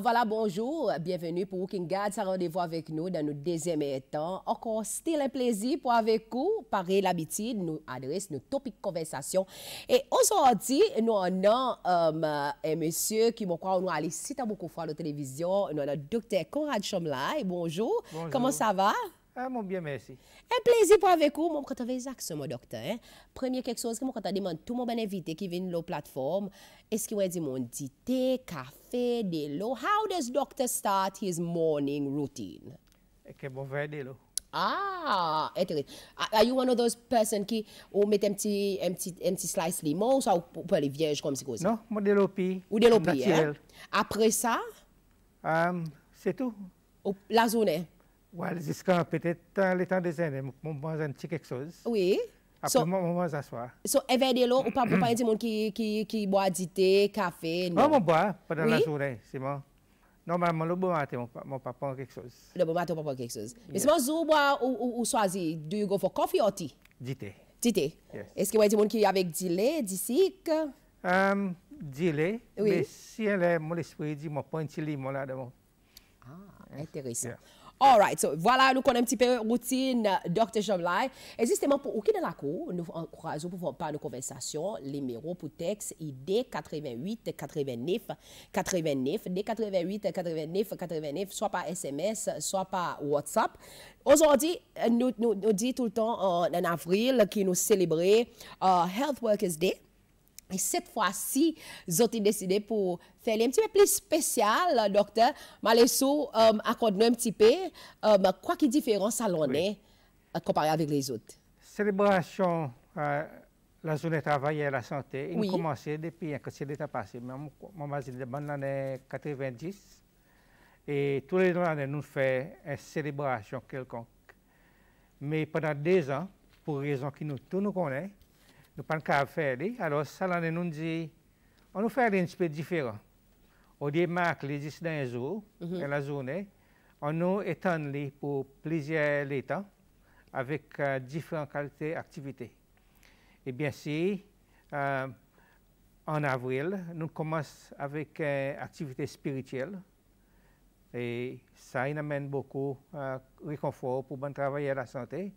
voilà, bonjour, bienvenue pour Walking Guard. Ça rendez-vous avec nous dans notre deuxième temps. Encore, c'était un plaisir pour avec vous. Pareil, l'habitude, nous adresse nos topics conversation. Et aujourd'hui, nous avons euh, un monsieur qui, me croit, nous aller si beaucoup fois à la télévision. Nous avons le docteur Conrad Chomlay. bonjour. Comment ça va? Ah, moun biye mersi. E plezi pou avekou, moun kata vezak se moun doktor, eh. Premye kek sos ki moun kata diman, tou moun ben evite ki vin lò platform, eski wè di moun di te, kafe, de lò, how does doktor start his morning routine? E ke moun vè de lò. Ah, enterit. Ah, are you one of those person ki ou met em ti slice limon ou sa ou pou pe li vyej kom si kouze? Non, moun de lò pi. Ou de lò pi, eh. Apre sa? Ah, se tou. Ou la zounè? Wal, ziskan petè tan lè tan de zènè, moun mwaz an ti kek soz. Oui. Apo moun mwaz aswa. So, evè de lò, ou pa pou paye di moun ki bwa di te, kafe? Ou moun bwa, padan la ah, zourè, siman. Normalman, moun lò bou matè, moun pa pon kek soz. Lò bou matè, moun pa pon kek soz. Misman, zou bwa ou swazi, do you go for coffee or tea? Di te. Di te? Yes. Eske wè di moun ki yavek di le, di sik? Am, di le. Oui. Si yè lè, moun lè spwe di, moun pon ti li, moun la devon. All voilà, nous connaissons un petit peu routine euh, Dr. Et Existement pour aucun de la cour, nous encourageons pour faire nos conversations, les numéros pour texte, ID 88 89 89, des 88 89 89, soit par SMS, soit par WhatsApp. Aujourd'hui, euh, nous, nous, dit tout le temps en, avril qui nous célébrer euh, Health Workers Day. Et cette fois-ci, ils décidé pour faire euh, un petit peu plus spécial, docteur. Malessou sous um, un petit peu, quoi qui différence, ça l'on comparé avec les autres. Célébration, euh, la journée travail et la santé, oui. nous commencé depuis un c'est d'état passé. Moi, moi je l'année 90. Et tous les ans, nous fait une célébration quelconque. Mais pendant deux ans, pour raison qui nous, tous nous connaissons, nous cas à faire, alors ça nous dit, on nous fait un peu différent. Au démarque les les jours mhm. et la journée, on nous étend pour plusieurs temps avec euh, différentes qualités d'activité. Et eh bien si, euh, en avril, nous commençons avec une euh, activité spirituelle. Et ça amène beaucoup de réconfort pour bon travailler à la santé,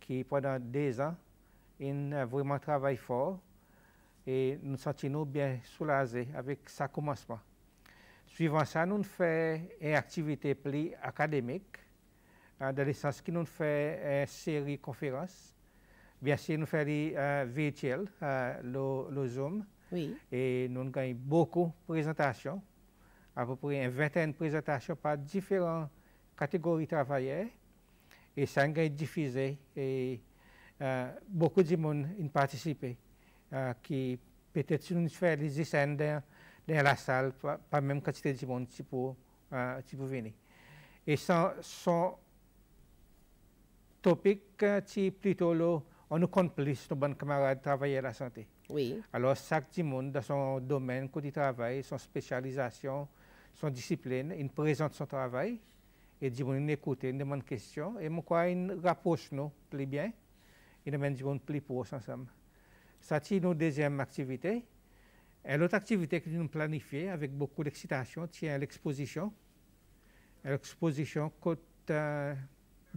qui pendant deux ans a eh, vraiment travail fort e et nous sentions bien soulagés avec sa commencement. Suivant ça, nous faisons une activité plus académique, dans le sens que nous faisons une eh, série de conférences. Bien sûr, nous faisons des eh, le, Zoom. Oui. Et nous avons beaucoup de présentations, à peu près une vingtaine de présentations par différentes catégories de travailleurs. Et ça nous a diffusé. Et, eh, beaucoup de monde y participé, qui eh, peut-être si nous faisons des dans, la salle, pas, même quantité de monde qui peut, eh, qui venir. Et son, son topic, c'est plutôt on nous compte plus, nos bons camarades à la santé. Oui. Alors, chaque monde dans son domaine, de travail, son spécialisation, son discipline, il présente son travail et dit, on écoute, on demande question et moi, une rapproche nous, plus bien une management plus pour ensemble. Ça, c'est notre deuxième activité. Et l'autre activité que nous planifions avec beaucoup d'excitation, c'est l'exposition. L'exposition, quand euh,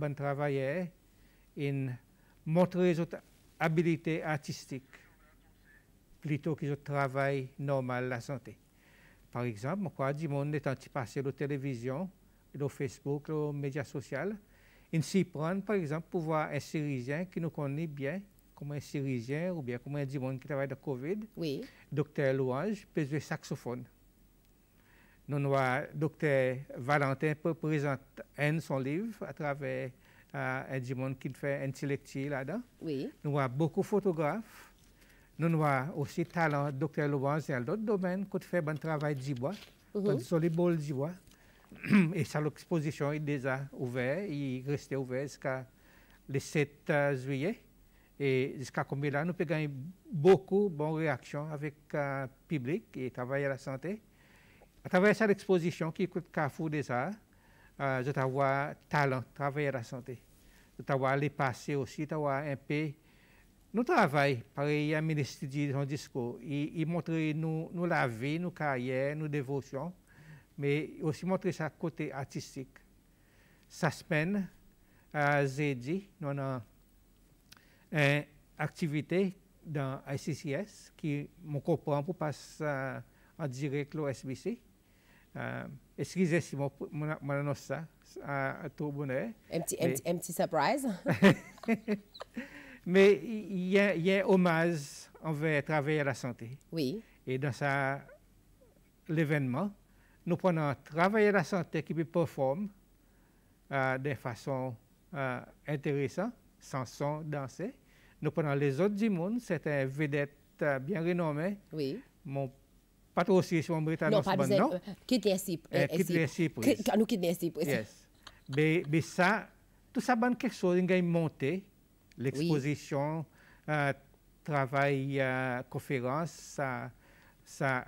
on travaille, une montrer les autres habilités artistiques plutôt que le travail normal la santé. Par exemple, on croit du monde est passé la télévision, le Facebook, les médias sociaux, on e s'y prend, par exemple, pour voir un Syrien qui nous connaît bien, comme un Syrien ou bien comme un du monde qui travaille dans COVID. Oui. Docteur Louange peut jouer saxophone. Nous avons docteur Valentin peut présenter son livre à travers euh, un du monde qui fait un petit là-dedans. Oui. Nous avons beaucoup de photographes. Nous avons aussi talent, docteur Louange, dans d'autres domaines, qui fait un bon travail de bois, mm dans bois et sa exposition est déjà ouverte, il reste ouvert jusqu'à le 7 euh, juillet. Et jusqu'à combien là, nous avons beaucoup de bonnes réactions avec le euh, public et travail à la santé. À travers cette exposition qui coûte Carrefour des Arts, euh, je t'avoir talent, travailler à la santé. Je t'avoir les passés aussi, t'avoir un peu. Nous travaillons, pareil, à ministre dit son discours. Il, il montre nous, nous la vie, nos carrières, nos dévotions mais aussi montrer sa côté artistique. Sa semaine, à Zedi, nous avons une activité dans ICCS qui, je comprends, pour passer en direct au SBC. Uh, excusez si je ça à, tout bonheur. Un petit, surprise. mais il y, a, un hommage envers le travail à la santé. Oui. Et dans ça, l'événement, nous prenons travailler la santé qui performe performer euh, de façon euh, intéressante, sans son, danser. Nous prenons les autres du monde, C'est un vedette euh, bien renommée. Oui. Mon pas trop aussi sur Britannique. Non, pas de non. Quitte ainsi. Quitte qui Nous quitte Yes. Mais, ça, tout ça, c'est quelque chose qui est monté. L'exposition, travail, conférence, ça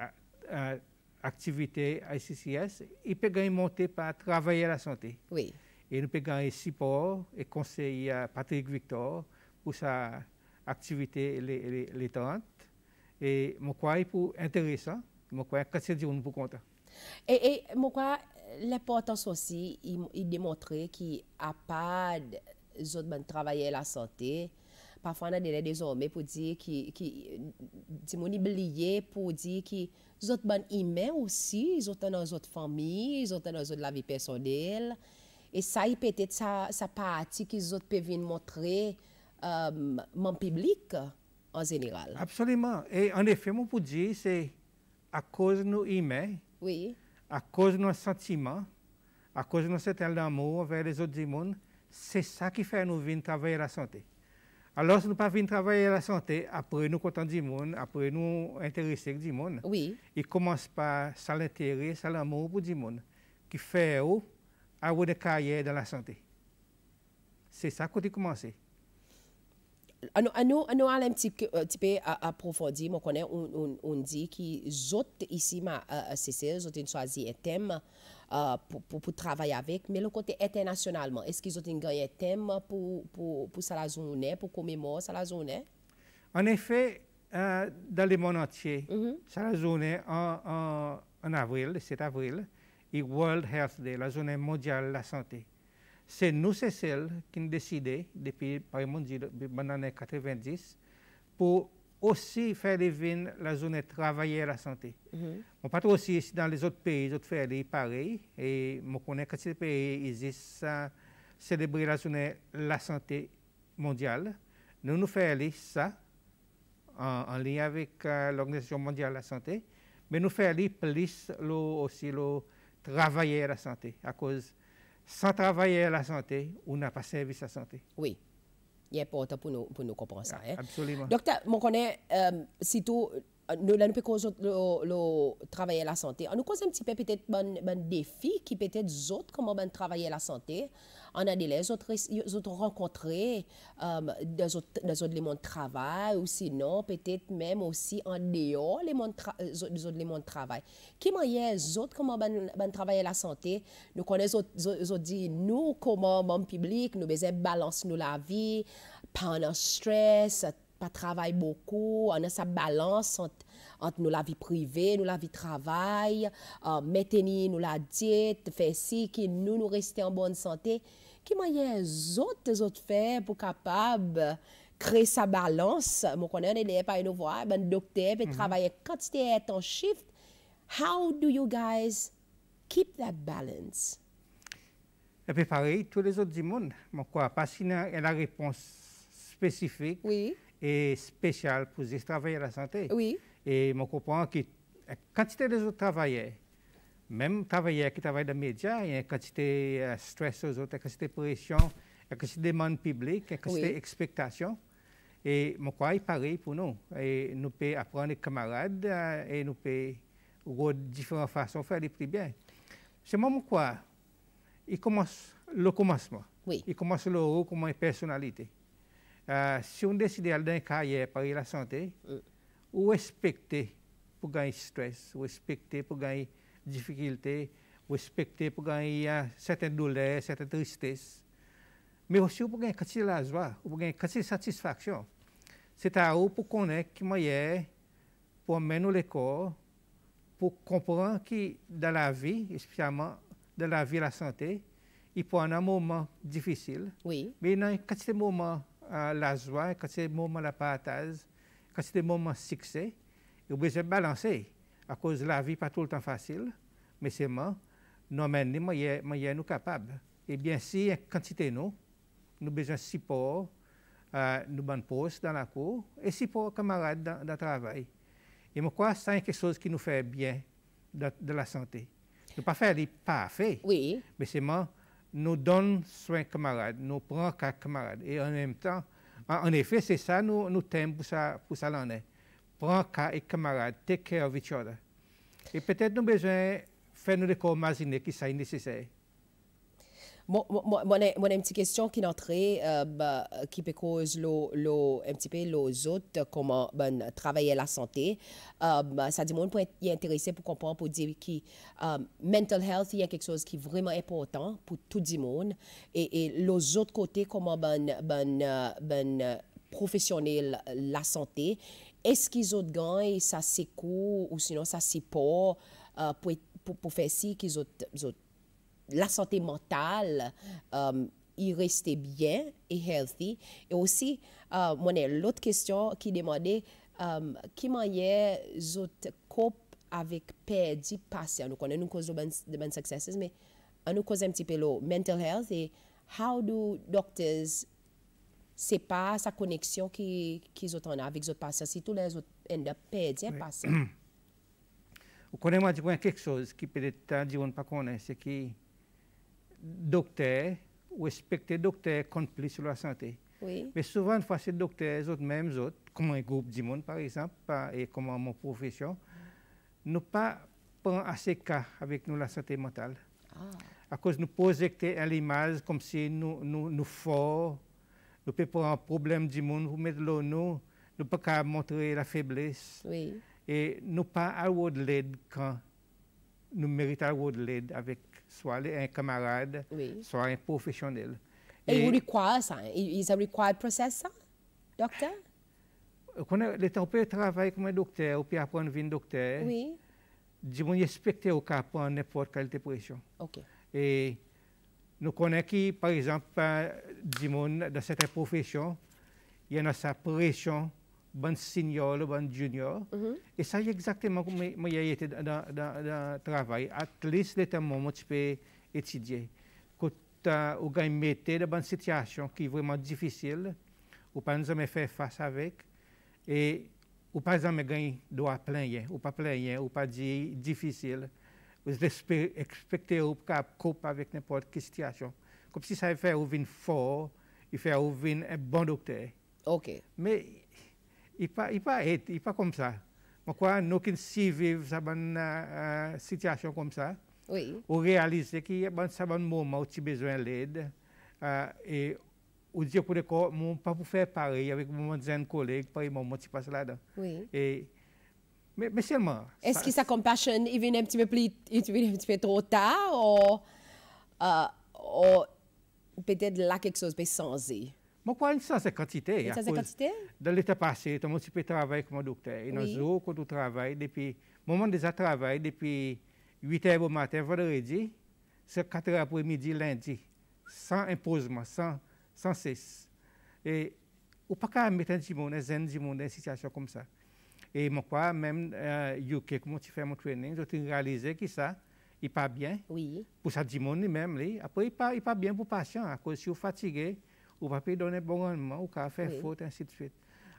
activité ICCS, il peut gagner monter par travailler à la santé. Oui. Et nous peut gagner support et conseiller à Patrick Victor pour sa activité les, les, Et je crois pour intéressant, je crois que c'est un content. Et, je crois l'importance aussi, il, démontrer démontrait qu'il n'y a pas de à la santé, Parfois, on a des désormais pour dire qui, qui, oublié pour dire qui, les autres bonnes humains aussi, ils ont dans les autres familles, ils ont dans les autres la vie personnelle. Et ça, peut-être, ça, ça partie qu'ils autres peuvent montrer euh, mon public en général. Absolument. Et en effet, mon pour dire, c'est à cause de nos humains, oui. à cause de nos sentiments, à cause de nos d'amour d'amour vers les autres du monde, c'est ça qui fait nous venir travailler la santé. Alors, si nous pas venir travailler à la santé, après nous content du monde, après nous intéresser du monde, oui. il commence par ça l'intérêt, ça l'amour pour du monde, qui fait avoir des carrière dans la santé. C'est ça qu'on a commencé. Ano, ah ano, ah ano ah un petit un euh, petit peu approfondir on, on, on ici ici ma CC, sese, une chose swazi un thème. Euh, pour, travailler avec. Mais le côté internationalement, est-ce qu'ils ont un thème pour, pour, pour la zone, pour commémorer la zone? En effet, euh, dans le monde entier, mhm. ça zone en, avril, le 7 avril, et World Health Day, la journée mondiale de la santé. C'est nous, c'est celle qui nous depuis, par exemple, de les années 90, pour aussi faire les vins la zone travailler à la santé. Mm -hmm. Mon patron aussi, ici, dans les autres pays, les autres pays, pareil. Et je connais que ces pays, ils ont la zone la santé mondiale. Nous, nous faisons ça en, lien avec euh, l'Organisation mondiale de la santé, mais nous faisons plus le, aussi le travailler à la santé, à cause sans travailler à la santé, on n'a pas servi sa santé. Oui. Yepo, te punu kopong sa e. Eh? Dokte, mokone, euh, si tou nous, là, nous pouvons le, le travailler la santé. On nous cause un petit peu peut-être un ben, ben, défi qui peut-être autres comment ben travailler la santé. On a euh, des autres, autres rencontrés euh, dans les monde de travail ou sinon peut-être même aussi en dehors les mondes de monde travail. Qui m'a autres comment ben, ben travailler la santé? Nous connaissons dit nous comment, mon public, nous besoin balance nous la vie, pendant en stress, pas travaille beaucoup, on a sa balance entre, nous la vie privée, nous la vie travail, euh, maintenir nous la diète, faire si que nous nous rester en bonne santé. Qui moyen autres autres faire pour capable créer sa balance. Mon connaît on est pas une voix, ben docteur ben, mhm. quand en shift. How do you guys keep that balance? Et pareil, tous les autres du monde, mon quoi, pas si la réponse spécifique. Oui et spécial pour les travailleurs de la santé. Oui. Et je comprends que la quantité de travailleurs, même travailleurs qui travaillent dans les médias, il y a quantité de euh, stress aux autres, une quantité de pression, une quantité de demandes publique, une quantité d'expectations. Et je crois que pareil pour nous. Et nous pouvons apprendre les camarades euh, et nous pouvons de différentes façons faire les plus bien. C'est moi, je crois, il commence le commencement. Oui. Il commence le haut comme une personnalité. Euh, si on décide d'aller une carrière par la santé, euh. ou respecter pour gagner stress, ou respecter pour gagner difficulté, ou respecter pour gagner euh, certaines douleurs, certaines tristesses, mais aussi pour gagner de la joie, ou pour gagner satisfaction. C'est à eux pour connaître qui moyen pour amener le corps, pour comprendre que dans la vie, spécialement dans la vie et la santé, il peut en un moment difficile, oui. mais il y a un moment la joie, quand c'est le moment de la quand c'est le moment de succès, il nous besoin balancer. À cause de la vie, pas tout le temps facile, mais c'est moi, nous moyens nous sommes capables. Et bien, si quantité nous, nous avons besoin de support, euh, nous postes poste dans la cour, et support camarades dans, dans le travail. Et moi, crois que c'est quelque chose qui nous fait bien de, la santé. Ne pas faire des parfaits, oui. mais c'est moi, nous donne soin camarade, nous prend cas camarade. Et en même temps, en, effet, c'est ça nous, nous t'aimons pour ça, pour ça l'année. Prends cas et camarade, take care of each other. Et peut-être nous avons besoin de faire nous des qui qui sont nécessaires. Moi, moi, une petite question qui est euh, bah, qui cause lo, un petit peu les autres, comment ben, travailler la santé. Euh, bah, ça dit, moi, pour intéressé pour comprendre, pour dire que euh, mental health, il y a quelque chose qui est vraiment important pour tout le monde. Et, et les autres côtés, comment ben, ben, euh, ben, euh, professionnel la santé, est-ce qu'ils ont gagné ça c'est ou sinon ça c'est pas pour, pour, pour, faire ci qu'ils ont la santé mentale, il euh, y rester bien et healthy. Et aussi, euh, l'autre question qui demandait um, qui manière autres cope avec perdu passé. Nous connaissons nous cause de bonnes successes, mais on nous cause un petit peu le mental health et how do doctors c'est pas sa connexion qu'ils qui ont avec les patients, si tous les autres end up perdus oui. patients. Vous connaissez quelque chose qui peut-être un peu ne connaît c'est que docteur ou respecter docteur complice sur la santé. Mais souvent, une fois ces docteurs, autres, mêmes autres, comme un groupe du monde, par exemple, et comme mon profession, nous pas pas assez cas avec nous la santé mentale. Ah. À cause nous projeter à l'image comme si nous, nous, nous forts, nous pouvons pas un problème du monde, nous mettre le nous ne pas pas montrer la faiblesse. Et nous pas avoir de l'aide quand nous méritons de l'aide avec soit un camarade, soit un professionnel. Et, il croyez, ça? Is euh, a required process, docteur. docteur? Les thérapeutes travaillent comme un docteur, ou puis apprendre à devenir docteur. Oui. Ils vont respecter au cas pour n'importe quelle dépression. OK. Et nous connaissons qui, par exemple, dans certaines professions, il y en a sa pression ban senior, ban junior. Mhm. et ça c'est exactement comme il y a dans, dans, dans le travail. À least, les y a un moment où tu peux étudier. Quand tu euh, gagnes métier dans une situation qui est vraiment difficile, ou pas jamais faire face avec, et ou pas jamais gagner droit plein, ou pas plein, ou pas dire difficile. Vous expectez ou pas couper avec n'importe quelle situation. Comme si ça fait ouvrir fort, il fait ouvrir un bon docteur. OK. Mais pas, il pas il pas comme ça. Je crois nous qui si vivons une situation comme ça, oui. on réalise qu'il y a un moment où tu a besoin d'aide. Eh, et on dit pour le je pas pour faire pareil avec mon zen collègue, pareil, mon petit passe là-dedans. Oui. Mais, mais seulement. Est-ce que sa compassion il vient un petit peu plus, un trop tard ou, euh, ou peut-être là quelque chose peut changer? Ma quoi, e e e in sa c'est quantité. In l'été quantité? Dans l'été passé, multiplié le travail mon comme docteur. Et dans le quand on travaille, depuis, le moment déjà travail, depuis 8 h au matin, vendredi, c'est 4 h après-midi, lundi, sans imposement, sans, sans cesse. Et ou pas qu'à mettre un monde, un monde dans une situation comme ça. Et moi, quoi, même euh, UK, comment tu fais mon training, j'ai réalisé que ça, il pas bien. Oui. Pour ça, du même, après, il pas, il pas bien pour le patient, à cause si vous fatigué, ou pas donner un bon rendement, ou faire faute, oui. de suite.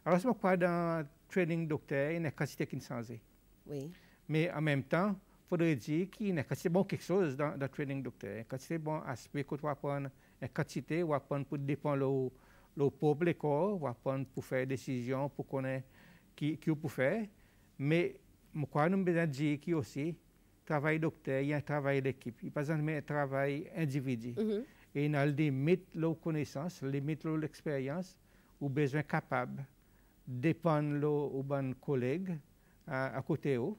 Alors, crois que dans le training docteur, il y une une qui qui n'sanze. Oui. Mais en même temps, il faudrait dire qu'il y a une bon quelque chose dans, dans le training docteur. Une quantité bon aspect que tu prendre, une quantité ou prendre pour dépendre le propre corps, ou prendre pour faire des décisions, pour connaître qui, qui peut faire. Mais je crois que nous devons dire qu'il aussi, travail docteur, il y a un travail d'équipe. Il n'y a pas un travail individuel. Mm-hmm et ont des mythes leur connaissances, des mythes leur expérience, ou besoin capable dépendre leurs ou bon collègues à, côté d'eux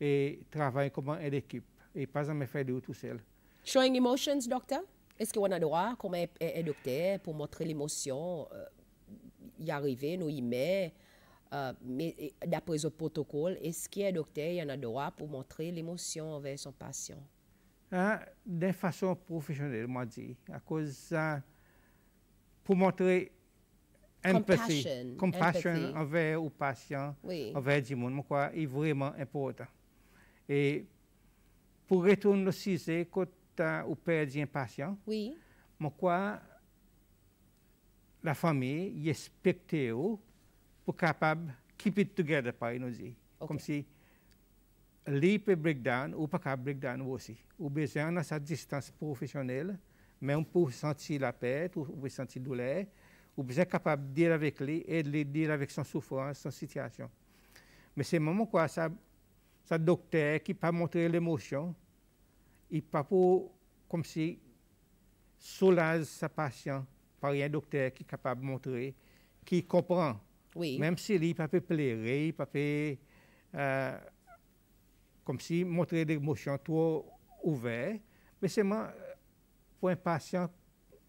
et travailler comme une équipe et pas en faire de tout seul. Showing emotions, docteur? Est-ce qu'on a le droit, comme un, docteur, pour montrer l'émotion, euh, y arriver, nous y met, euh, mais d'après le protocole, est-ce qu'un docteur a en droit pour montrer l'émotion envers son patient? hein, façon professionnelle, moi dit, à cause hein, pour montrer l'empathie, compassion, compassion envers les patients, envers le monde, quoi, est vraiment important. Et pour retourner au sujet, quand euh, hein, on perd un patient, oui. moi quoi, la famille respecte pour capable keep it together, par nous Comme si l'IP Breakdown ou pas Breakdown aussi. Ou besoin de sa distance professionnelle, mais on pour sentir la paix, ou peut sentir la douleur, ou besoin capable de dire avec lui et de lui dire avec son souffrance, son situation. Mais c'est moment quoi, ça, ça docteur qui pas montrer l'émotion, il pas pour, comme si, soulage sa patient par un docteur qui est capable de montrer, qui comprend. Oui. Même s'il si n'a pas peut pleurer, il ne pas peut... pas comme si montrer des émotions trop ouvertes, mais seulement euh, pour un patient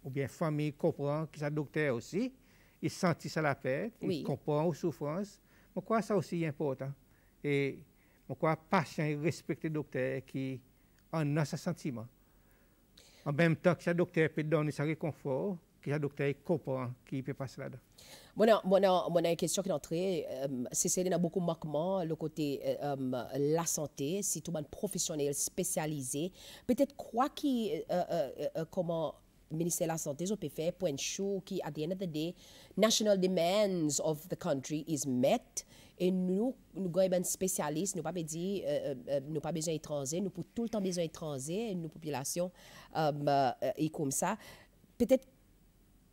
ou bien famille comprend que sa docteur aussi, il sentit ça la perte, oui. il comprend aux souffrances. Je crois que ça aussi est important. Et je crois que le patient respecte le docteur qui en a ce sentiment. En même temps que le docteur peut donner son réconfort, que a docteur est qui peut passer là-dedans. Moi, on une question qui est entrée. Euh, Cécile, a beaucoup manquement le côté euh, euh, la santé, si tout le monde professionnel spécialisé. Peut-être quoi qui, comment ministère de la Santé peut faire pour être sûr at la fin of the day, national demands of the country is met. Et nous, nous sommes ben, spécialistes, nous pas nous pas besoin d'étrangers, nous pour tout le temps besoin d'étrangers, nos populations, euh, et comme ça. Peut-être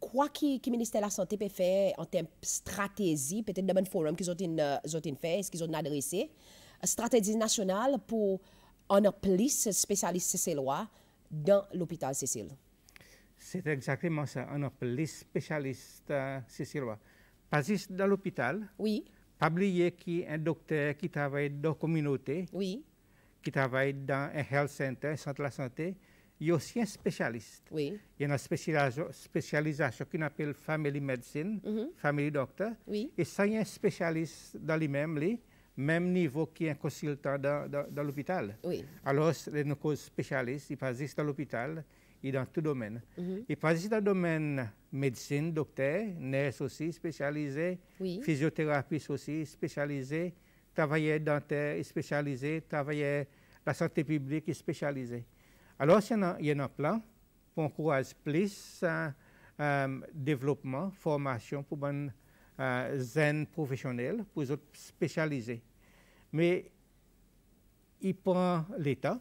quoi qui, qui ministère de la Santé peut faire en termes de stratégie, peut-être dans un forum qu'ils ont, euh, ont fait, ce qu'ils ont adressé, euh, stratégie nationale pour en plus spécialistes lois dans l'hôpital Cécile. C'est exactement ça, en plus spécialiste euh, Cécilois. Pas juste dans l'hôpital. Oui. Pas oublier qu'il y a un docteur qui travaille dans la communauté. Oui. Qui travaille dans un health center, un centre de la santé il y a aussi un spécialiste. Il y a une spécialisation, spécialisation qu'on appelle family medicine, mhm. family doctor. Et ça, il y a un mhm. spécialiste dans les même même niveau qu'un consultant dans, dans, dans l'hôpital. Oui. Alors, les nos spécialistes, ils juste dans l'hôpital et dans tout domaine. Il -hmm. Ils dans le domaine médecine, docteur, nurse aussi spécialisé, oui. physiothérapeute aussi spécialisé, travailleur dentaire spécialisé, travailleur la santé publique spécialisé. Alors, il y en a, plein pour encourager plus euh, euh, développement, formation pour les euh, zen professionnels, pour les autres spécialisés. Mais il prend l'État,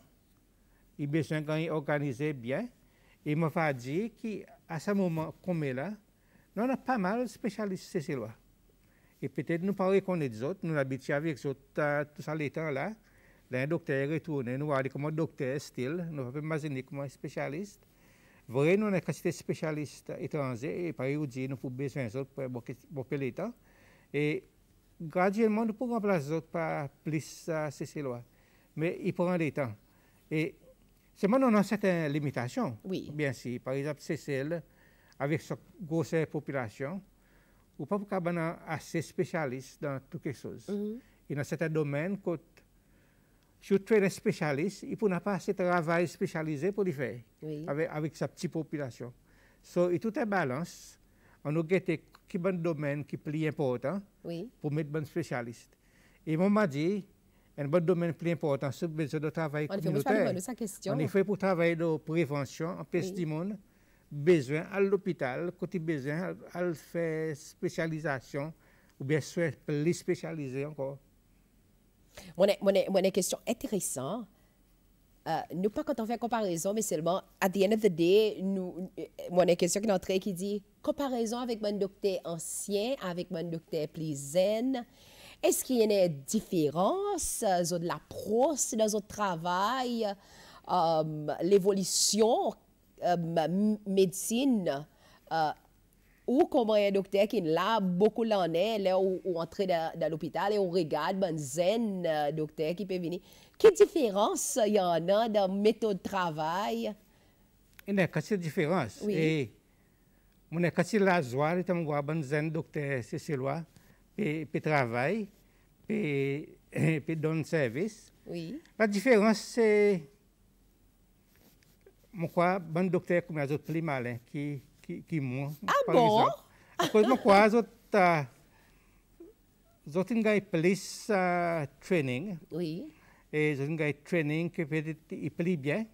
il a besoin d'organiser bien, et me fait dire qu'à ce moment là, nous avons pas mal de spécialistes ces là Et peut-être nous ne avec pas les autres, nous habitons avec les autres, euh, tout ça l'État là, L'un docteur retourné, nous voir comme docteur style, nous avons comment comme spécialiste. Vraiment, nous avons un spécialiste étranger, et par exemple, nous avons besoin d'autres pour beaucoup temps. Et graduellement, nous pouvons remplacer les autres par plus de euh, ces Mais il prend des temps. Et c'est moi qui avons certaines limitations. Oui. Bien sûr. Par exemple, Cécile, avec sa grosse population. Ou pas pour pas y assez spécialistes dans tout quelque chose. Mm mm-hmm. Il certains domaines je suis un spécialiste, il n'y peut pas assez travail spécialisé pour le faire avec, avec, sa petite population. So, et tout est balance. On a guetté qui bon domaine qui est plus important pour mettre bon spécialiste. Et on m'a dit, un bon domaine plus important, c'est besoin de travail on communautaire. Fait pour on fait pour travailler de prévention, en peste monde, besoin à l'hôpital, côté besoin à, faire spécialisation ou bien faire plus spécialiser encore. Mon, mon, mon question intéressante, euh, nous pas quand on fait comparaison, mais seulement, à the end of the day, nous, euh, mon question qui entrée qui dit comparaison avec mon docteur ancien, avec mon docteur plus zen, Est-ce qu'il y a une différence euh, dans la l'approche, dans notre travail, euh, l'évolution euh, médecine? ou comme un docteur qui est là, beaucoup l'année, là où, on entrer dans, l'hôpital et on regarde, ben, zen euh, docteur qui peut venir. Quelle différence il y en a dans la méthode de travail? Il y a une différence. Oui. Et, mon est la joie ben zen docteur Cécilois et peut travail service. Oui. La différence c'est mon quoi ben, docteur comme autres plus malin qui qui queimou. Ah, bon? Après A coisa quase outra. une police training. Oui. Et une training qui peut être bien.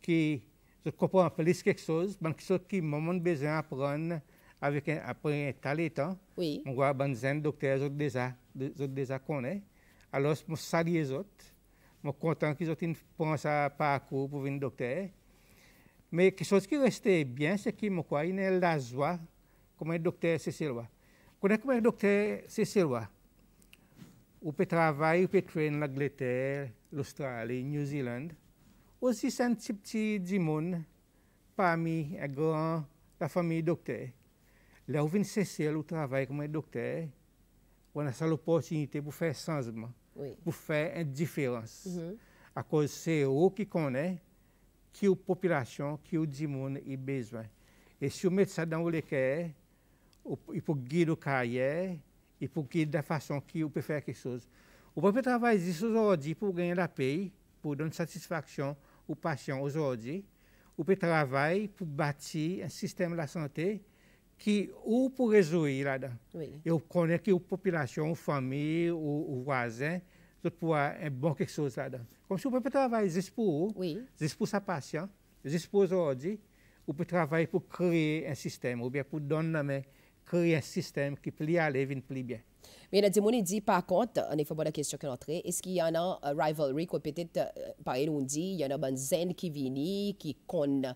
qui je comprends en police quelque chose, mais quelque chose qui moment besoin d'apprendre avec un après un talent. Oui. On voit un zen docteur autres déjà autres déjà connaît. Alors je salue les autres. Je suis content qu'ils ont pris à parcours pour venir docteur. Mais quelque chose qui restait bien, c'est qu'il me croit, il est la joie, comme un docteur Cécile. Connais comme un docteur Cécile. Ou peut travailler, ou peut traîner l'Angleterre, l'Australie, New Zealand. Aussi, c'est un petit petit monde parmi un grand, la famille docteur. Là où vient Cécile, où travaille comme un docteur, on a l'opportunité pour faire changement, de pour faire une différence. Mm-hmm. À cause c'est eux qui connaissent qui est la population, qui est le monde qui a besoin. Et si vous mettez ça dans le cœur, il faut guider la carrière, il faut guider la façon qui vous peut faire quelque chose. Vous pouvez travailler aujourd'hui pour gagner la paix, pour donner satisfaction aux patients aujourd'hui. Vous pouvez travailler pour bâtir un système de la santé qui ou pour résoudre là-dedans. Et vous connaissez la population, la famille, les voisins de pouvoir un bon quelque chose là-dedans. Comme si on peut travailler juste pour oui. juste pour sa patience, juste pour aujourd'hui. on peut travailler pour créer un système ou bien pour donner mais créer un système qui plie à l'évin plie bien. Mais la Dimouni dit par contre, en effet, la question qui est entrée, est-ce qu'il y en a un rivalry que peut-être, euh, exemple, on dit, il y en a des zen qui vient, qui connaît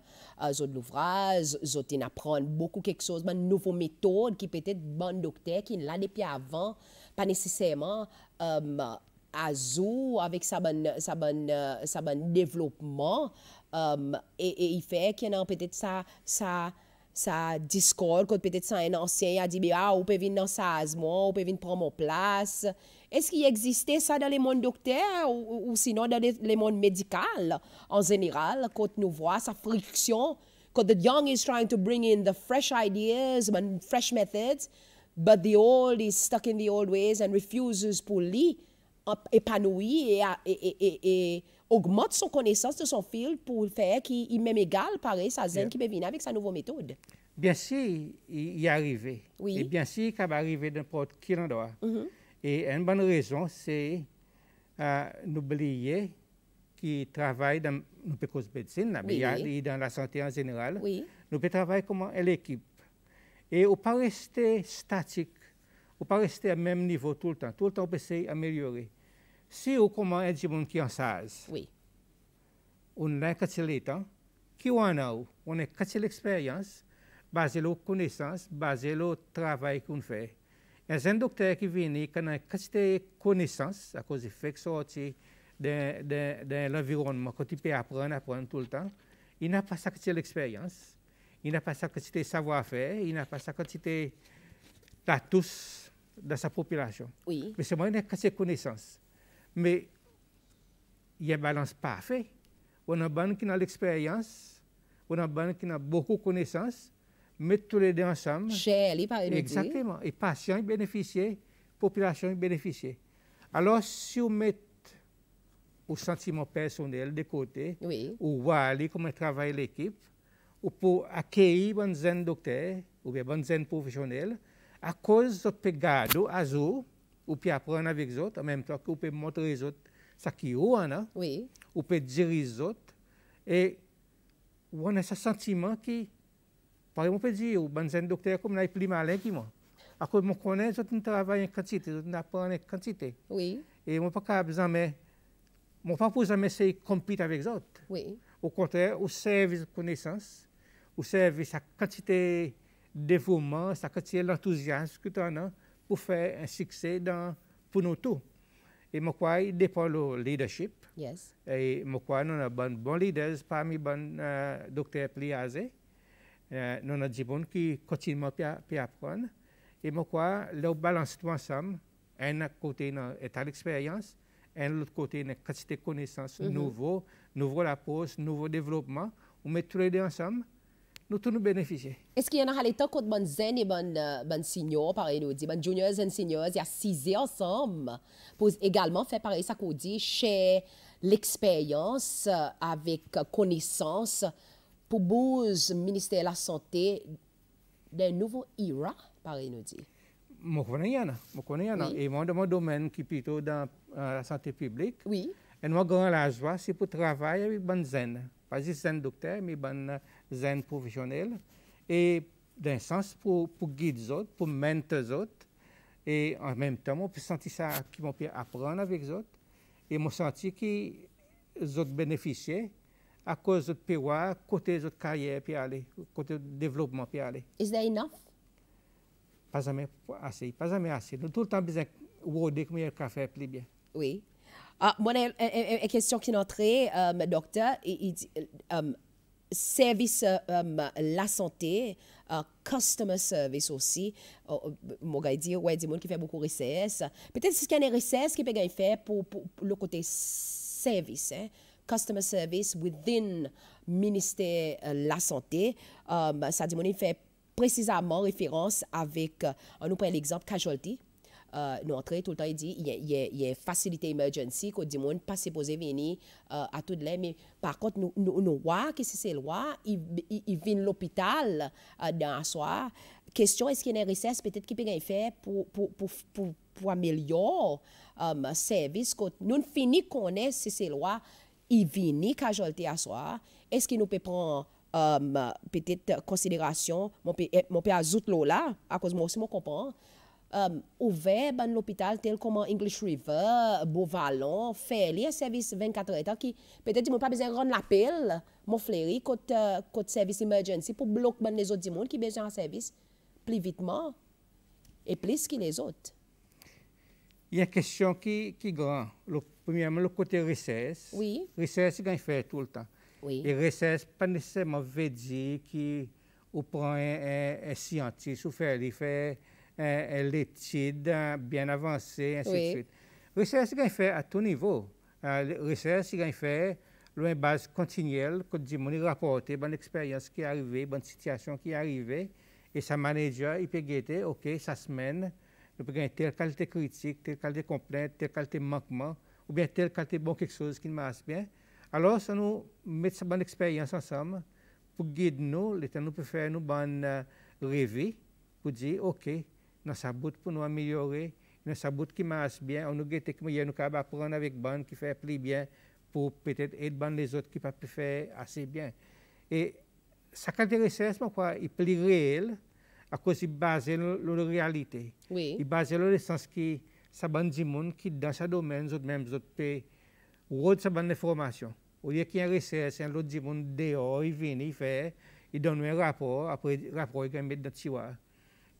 euh, l'ouvrage, qui apprend beaucoup quelque chose, ben, une nouvelle méthode qui peut-être bon docteur qui l'a depuis avant, pas nécessairement. Euh, azou avec sa bonne, sa sa développement euh, et, il fait qu'il y a peut-être sa, ça ça discorde, quand peut-être ça un ancien qui a dit ben, « Ah, on peut venir dans sa asmo, on peut venir prendre mon place. » Est-ce qu'il existait ça dans les monde docteur ou, sinon dans les monde médical en général, quand nous voit sa friction, quand le young is trying to bring in the fresh ideas and fresh methods, but the old is stuck in the old ways and refuses to épanoui et, et, augmente son connaissance de son fil pour faire qu'il même égal pareil, sa zen qui peut venir avec sa nouvelle méthode. Bien sûr, il y arrivé. Oui. Et bien sûr, il va arriver n'importe quel endroit. Mm-hmm. Et une bonne raison, c'est euh, n'oublier qui travaille dans nous médecine, dans la santé en général, nous peut travailler comme équipe Et on pas rester statique, on pas rester au même niveau tout le temps. Tout le temps, on peut d'améliorer. Si vous avez des gens qui que ansaz. Oui. On a qui que o anau, on a avez experience, basé lo connaissances, basé lo travail qu'on fait. E sen docteur vient et qui na catil connaissance, à cause fait sorti de de de l'environnement Quand tu peux apprendre, tout le temps. Il n'a pas sa quantité d'expérience, Il n'a pas sa quantité savoir-faire, il n'a pas sa quantité d'atout dans sa population. Oui. Mais c'est ai une connaissances. Mais il y a une balance parfaite. On a un qui a l'expérience, on a un qui a beaucoup de connaissances, mettre tous les deux ensemble. Cher, il Exactement. Et patients bénéficier, population bénéficier. Alors, si on met au sentiment personnel de côté, ou voir comment travaille l'équipe, ou pour accueillir bonnes docteurs, ou bien bonnes professionnels, à cause de pegado à ou peut apprendre avec les autres, en même temps que vous peut montrer les autres ce qui en a, oui. ou peut dire les autres. Et on a ce sentiment qui, par exemple, on peut dire, ou ben, un docteur comme est plus malin que moi. À cause mon connaît, les autres en quantité, les autres en quantité. Oui. Et on ne pas jamais, pas pour essayer de compter avec les autres. Au contraire, on service de connaissance, on service sa quantité de dévouement, sa quantité d'enthousiasme que tu en as pour faire un succès dans, pour nous tous. Et je crois qu'il dépend le leadership. Yes. Et je crois nous avons de bons leaders parmi les bons euh, docteurs plus Il Euh, nous avons des gens qui continuent à apprendre. Et je crois que nous balançons ensemble. Un côté, est à l'expérience. Un l'autre côté, une quantité connaissance, connaissances mm-hmm. nouveaux, nouveau la pause, nouveau développement. On met tous les deux ensemble nous bénéficier. Est-ce qu'il y en a à l'état contre les zen et les euh, seniors, Les les juniors et seniors, il y a six ensemble, pour également faire pareil, ça qu'on dit, chez l'expérience euh, avec connaissance pour le ministère de la Santé d'un nouveau IRA, par exemple. Je connais, je connais, et moi, dans mon domaine qui est plutôt dans la santé publique, oui. et moi, grand la joie, c'est pour travailler avec bonne zen. Pas juste jeunes docteur, mais bonne euh, zen professionnel, et d'un sens pour, pour guider les autres, pour mener les autres, et en même temps, on peut sentir ça, qu'on peut apprendre avec les autres, et on sentir qu'ils autres bénéficiaient à cause de pouvoir, côté de carrière, puis aller, côté de développement, puis aller. Is that enough? Pas jamais assez, pas jamais assez. Nous, tout le temps, besoin de comment il faire plus bien. Oui. Ah, moi, une, question qui est entrée, euh, docteur, euh, um, service, euh, euh, la santé, euh, customer service aussi. je vais dire ouais, des gens qui fait beaucoup RCS. Peut-être c'est ce qu'il y a des RCS qui peut faire pour, le côté service, hein. customer service within ministère de la santé. Um, ça dit, on fait précisément référence avec, on nous prend l'exemple casualty Euh, nou antre, tout an y di, y e fasilite emergency, kou di moun pas se pose vini a tout le. Par kont, nou wak ki se se lwa, y vin l'opital dan aswa. Kestyon, eske nè rises, petet ki pe gen y fe pou amelyor servis kou. Nou n'fini kone se se lwa, y vini kajolte aswa. Eske nou pe pran euh, petet konsiderasyon, moun pe azout lola, akouz moun si moun kompran, au euh, ouverts dans ben, l'hôpital, tel comme English River, Beauvalon, Ferli, un service 24 heures, qui peut-être n'ont pas besoin de rendre l'appel, mon fleuri, côté euh, côté service emergency, pour bloquer ben, les autres monde qui ont besoin de service plus vite et plus que les autres. Il y a une question qui, est grande. premièrement, le côté recess Oui. Recess, il fait tout le temps. Oui. Et recess, pas nécessairement veut dire qu'on prend un, scientifique ou faire, il fait euh, l'étude bien avancée, ainsi de suite. Recherche est fait à tout niveau. Euh, recherche est fait une base continuelle, que nous rapporter bonne expérience qui est arrivée, bonne situation qui est arrivée, et sa manager, il peut guetter, OK, sa semaine, mène, il peut gagner telle qualité critique, telle qualité complète, telle qualité manquement, ou bien telle qualité bon quelque chose qui ne marche bien. Alors, ça nous met sa bonne expérience ensemble pour guider nous, l'État nous peut faire une bonne euh, pour dire, OK, un but pour nous améliorer, un but qui marche bien, on nous guette que nous capable apprendre avec bande qui fait plus bien pour peut-être aider les autres qui ne peuvent pas faire assez bien. Et ça qui intéresse c'est qu'il est plus réel à cause de basé la réalité. Oui. Il basé le sens que ça bande du monde qui dans ce domaine autres même autres pays ou ça bande Au lieu qu'il y a un recherche, un autre monde dehors, il vient, il fait, il donne un rapport, après le rapport il mettre dans le tiroir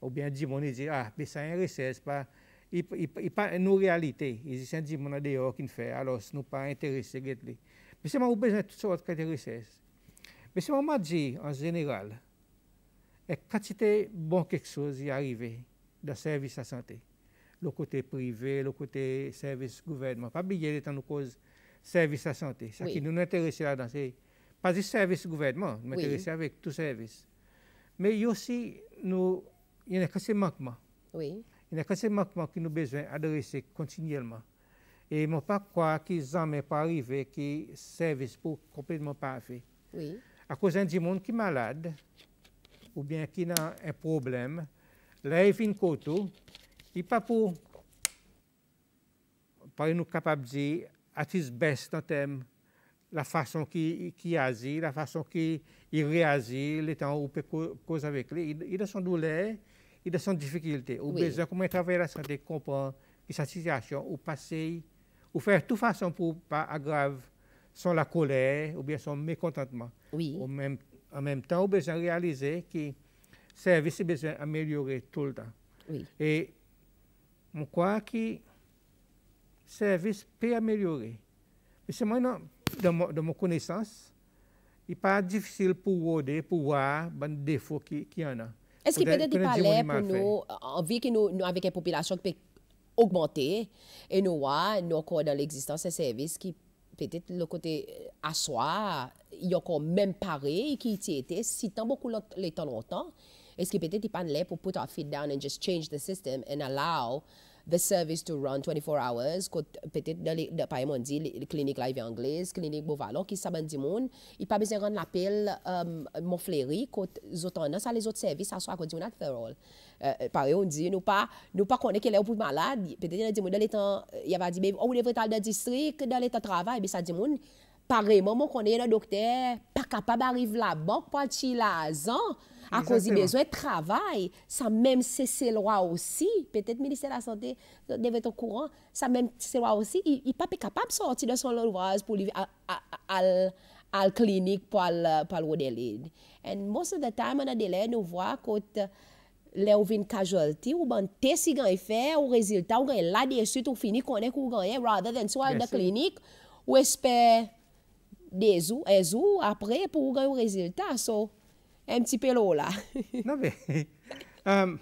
ou bien dit mon e dit ah mais ça un recherche pas il a pas nos réalités ils disent dit mon qui qu'il fait alors nous pas intéressé mais c'est moi besoin toutes sortes de recherche mais c'est moi de dit en général et quand c'était bon quelque chose y arrivé dans service à santé le côté privé le côté service gouvernement pas bien les temps nous cause service à santé ça qui nous intéresse là dans c'est pas du service gouvernement mais c'est avec tout service mais aussi nous il n'y e a que ces manquements. Oui. Il n'y a que ces manquements qui nous besoin adresser continuellement. Et je ne pas quoi qu'ils n'ont pas arrivé, qui service pour complètement parfait. Oui. À cause d'un monde qui est malade, ou bien qui a un problème, là, il une il pas pour, par e nous capable de dire, à his best en termes la façon qui qui agit, la façon il réagit, les temps où il peut causer avec lui. Il, il a son douleur, il a son difficulté. Au besoin, besoin la santé de comprendre sa situation ou passé, ou faire toute façon pour pas aggraver son la colère ou bien son mécontentement. Oui. même, en même temps, au besoin réaliser que service est besoin améliorer tout le temps. Oui. Et je crois que service peut améliorer. Mais c'est maintenant, dans, mon, connaissance, il n'est pas difficile pour voir, voir ben, les défauts qu'il y en a. Est-ce qu'il peut être palais pour nous, en euh, vie que nous, avec une population qui peut augmenter, et nous, nous encore dans l'existence des services qui peut-être le côté euh, à soi, il y a encore même pareil qui était si tant beaucoup le temps longtemps, est-ce qu'il peut-être pas là pour put our feet down and just change the system and allow The service to run 24 hours, kote pete dali, paye moun di, li klinik la yve Anglez, klinik Bovalok, ki sa ban di moun, i pa bizen rande lapel mou fleri, kote zotan nan sa li zot servis aswa, kote di moun ak ferol. Pare moun di, nou pa, nou pa kone ke le ou pou malade, pete di nan di moun, dali tan, yavadi be, ou ne vre tal de distrik, dali tan travay, bi sa di moun, pare moun moun kone yon dokter, pa kapab arrive la bank, pa lchi la zan, a kouzi bezwen travay, sa mèm se se lwa osi, petèt Ministè la Santé devè ton kourant, sa mèm se lwa osi, i papi kapab sorti dan son lor waz pou li al klinik pou al wadèlid. And most of the time, anadèlè nou vwa kout lè ouvin casualty ou ban te si ganye fè ou reziltat ou ganye la desut ou fini konè kou ganye rather than sou al da klinik ou espè dèzou, ezou, apre pou ganye ou reziltat. So, un petit l'eau, là. non, mais... euh,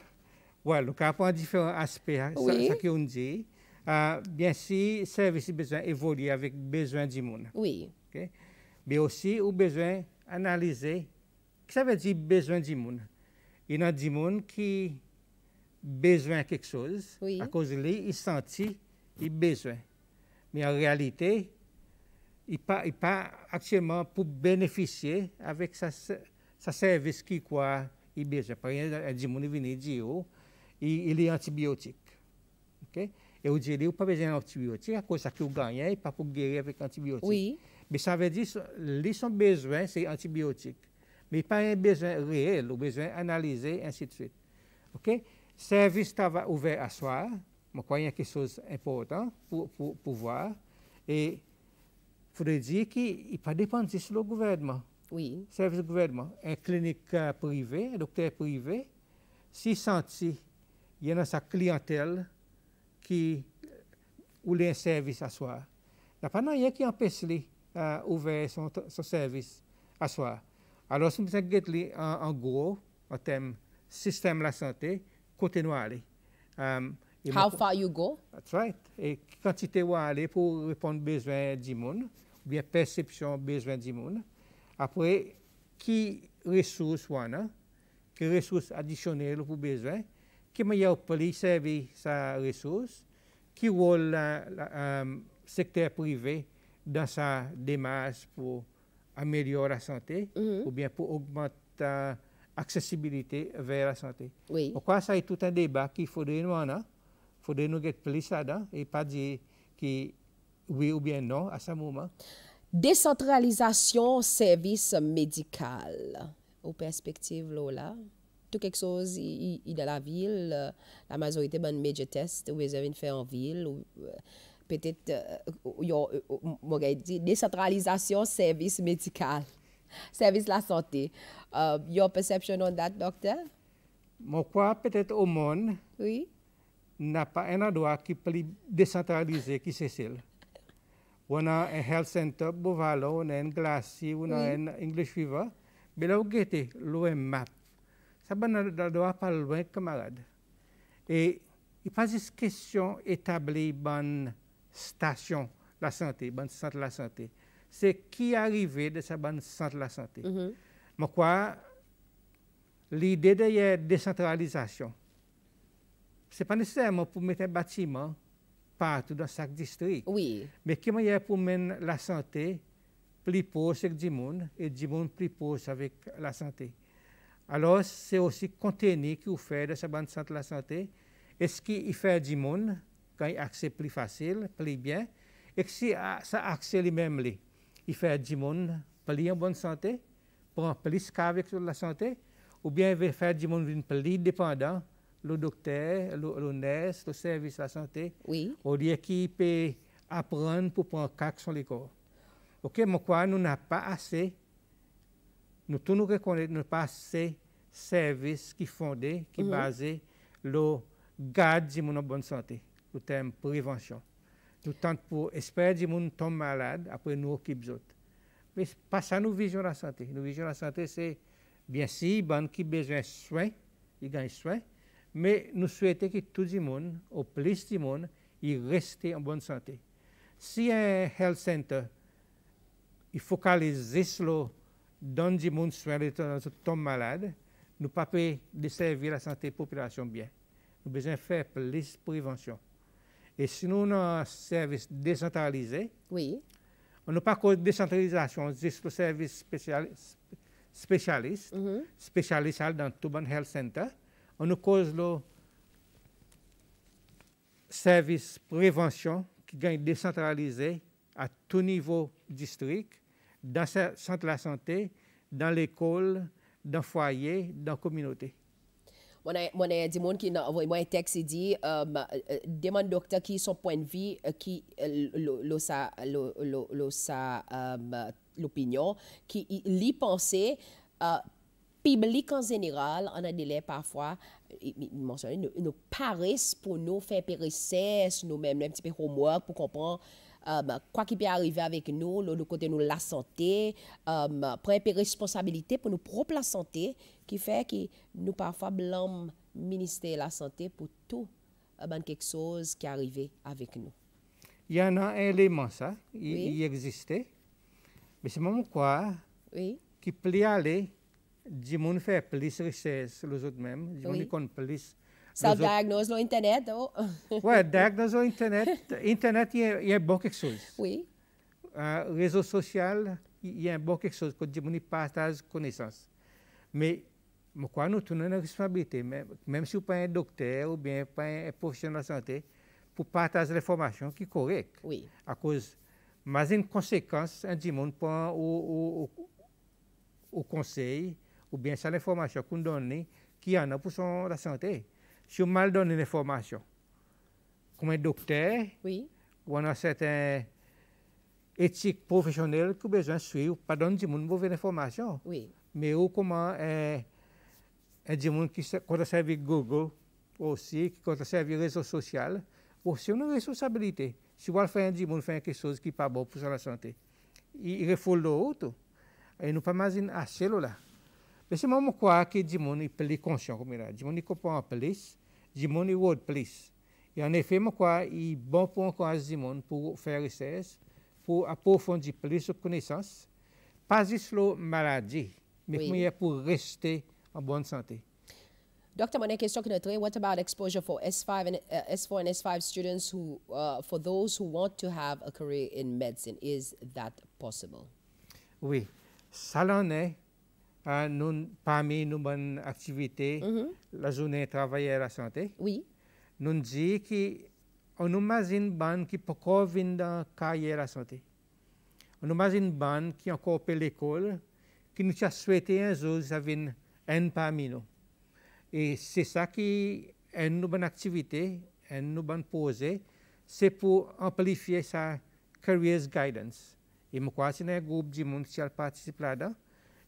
donc, différents aspects, hein, oui. ça, qu'on dit, euh, bien sûr, service besoin évoluer avec besoin du monde. Oui. Mais aussi, au besoin Qu'est-ce que ça veut dire besoin du monde. Il y a du monde qui besoin de quelque chose, oui. à cause de lui, il sentit, il besoin. Mais en réalité, il n'est pas, pas, actuellement pour bénéficier avec sa, ça servait ce qui quoi besoin Par exemple, vient dire oh. il est antibiotique. OK Et on dit il pas besoin d'antibiotique à cause a que il il pas pour guérir avec antibiotique. Oui. Mais ça veut dire les son besoin c'est antibiotique. Mais pas un besoin réel, ou besoin analysé ainsi de suite. OK Service est ouvert à soir, je crois qu'il y a quelque chose d'important pour, pour, voir. Et il faudrait dire qu'il pas pas pas du gouvernement oui. service du gouvernement, un clinique privée, un docteur privé, si senti il y a dans sa clientèle qui voulait un service à soi, il n'y a pas rien qui empêche lui euh, d'ouvrir son, son, service à soi. Alors, si vous avez en, gros, en termes système de la santé, continuez à aller. Um, How far you go? That's right. Et quantité où aller pour répondre aux besoins du monde, ou bien perception des besoins du monde. Après, qui ressources on que ressources additionnelles pour besoin, qui meilleur police servir sa ressource, qui rôle le euh, secteur privé dans sa démarche pour améliorer la santé mhm. ou bien pour augmenter l'accessibilité vers la santé. Oui. Pourquoi ça est tout un débat qu'il faudrait nous en a, faudrait nous être plus là-dedans et pas dire que oui ou bien non à ce moment. Desentralizasyon servis medikal, ou perspektiv lò la, tout kek sòz y de la vil, euh, euh, euh, la mazorite ban medjetest, ou e zèvin fè an vil, ou pètèt yon, mò gèy di, desentralizasyon servis medikal, servis la sante, yon perception on dat, doktor? Mò kwa pètèt ou moun, nan pa en adwa ki pli desentralize ki sè sèl. On a un e health center on a un Glacier, on a un english fever là, vous a loin map Ça ne doit pas loin camarade et il passe question une bonne station la santé bonne centre de la santé c'est qui est arrivé de ce bonne centre la santé mm mais quoi l'idée de décentralisation ce n'est pas nécessairement pour mettre un bâtiment partout dans chaque district. Oui. Mais qui manière pour mener la santé plus proche avec du monde et du monde plus avec la santé. Alors, c'est aussi contenu qui vous fait de sa bande santé la santé. Est-ce qu'il fait du monde quand il accès plus facile, plus bien, et si ça accès lui-même, il fait du monde plus en bonne santé, pour plus qu'avec la santé, ou bien il veut faire du monde plus dépendant le docteur, le, nurse, le service de la santé, oui. au lieu qui peut apprendre pour prendre cas sur les corps. Ok, mais quoi, nous n'avons pas assez, nous tous nous reconnaissons, nous pas assez services qui fondent, qui mm le garde de mon bonne santé, le terme prévention. Nous tentons pour espérer que gens tombe malade après nous occupons autres. Mais pas ça nous vision la santé. Nous vision la santé, c'est bien si, bon qui besoin de soins, il gagne soins, mais nous souhaitons que tout le monde, au plus de monde, y reste en bonne santé. Si un health center il focalise cela dans le monde soin tombe malade, nous ne pouvons pas servir la santé de la population bien. Nous besoin de faire plus de prévention. Et si nous avons un service décentralisé, oui. on parle pas de décentralisation, juste le service spécialiste, mm-hmm. spécialiste, dans tout le health center, an nou koz lò servis prevensyon ki gen yon descentralize a tou nivou distrik, dan sent la sante, dan l'ekol, dan fwaye, dan kominote. Mwen ay an di moun ki nan avoy mwen tek se di, di moun doktor ki son poen vi, ki lò sa lopinyon, ki li panse, ki lò sa lopinyon, ki lò sa lopinyon, public ben, en général, a des délai parfois, euh, mentionné, nous, paraissent pour nous faire périsser, nous-mêmes, un petit peu homework pour comprendre euh, ben, quoi qui peut arriver avec nous, le, côté nous la santé, euh, prendre responsabilité pour nous propre santé, qui fait que nous parfois blâmons le ministère de la Santé pour tout euh, ben, quelque chose qui arrive avec nous. Il y en a un élément, ça, il, existait, mais c'est même quoi oui. qui peut aller Jimoun fait police recherche les autres mêmes. Jimoun oui. compte police. Ça diagnose sur Internet. Oh. oui, diagnose sur Internet. Internet, il y, y a bon quelque chose. Oui. Uh, réseau social, il y a bon quelque chose que Jimoun partage connaissance. Mais je crois nós nous avons une responsabilité, même, même si vous pas un docteur ou bien pas un professionnel de saúde, santé, pour partager l'information qui est correcte. Oui. À cause, mais une conséquence, un Jimoun prend au, au, au, au conseil. ou bien c'est l'information qu'on donne qui en a pour son, la santé. Si on mal donne l'information, comme un docteur, oui. ou on a certaines éthiques professionnelles qu'on besoin de suivre, pas donner du monde mauvaise information. Oui. Mais ou comment euh, un du monde qui compte servir Google aussi, qui compte servir réseaux sociaux, aussi une responsabilité. Si on fait un du monde faire quelque chose qui n'est pas bon pour la santé, il, il refoule l'autre. Et nous pas imaginer celle là. Mais c'est moi croire que Dimon est conscient, comme il a. dit mon comprend pas plus, mon word plus. Et en effet, je crois qu'il est bon pour encore Dimon pour faire recherche, pour approfondir plus de connaissances, pas juste la maladie, mais oui. E pour rester en bonne santé. Dr. Monique, is talking today, what about exposure for S5 and uh, S4 and S5 students who, uh, for those who want to have a career in medicine, is that possible? Oui, ça l'en est ah, parmi nos bonnes activités, mhm. la journée travail et la santé. Oui. Nous disons qu'on imagine bande qui peut venir dans carrière la santé. On imagine bande qui encore à l'école, qui nous a souhaité un jour ça vienne un parmi nous. Et c'est ça qui est une bonne activité, une bonne posée, c'est pour amplifier sa career guidance. Et je crois que c'est un groupe de monde qui participé là-dedans.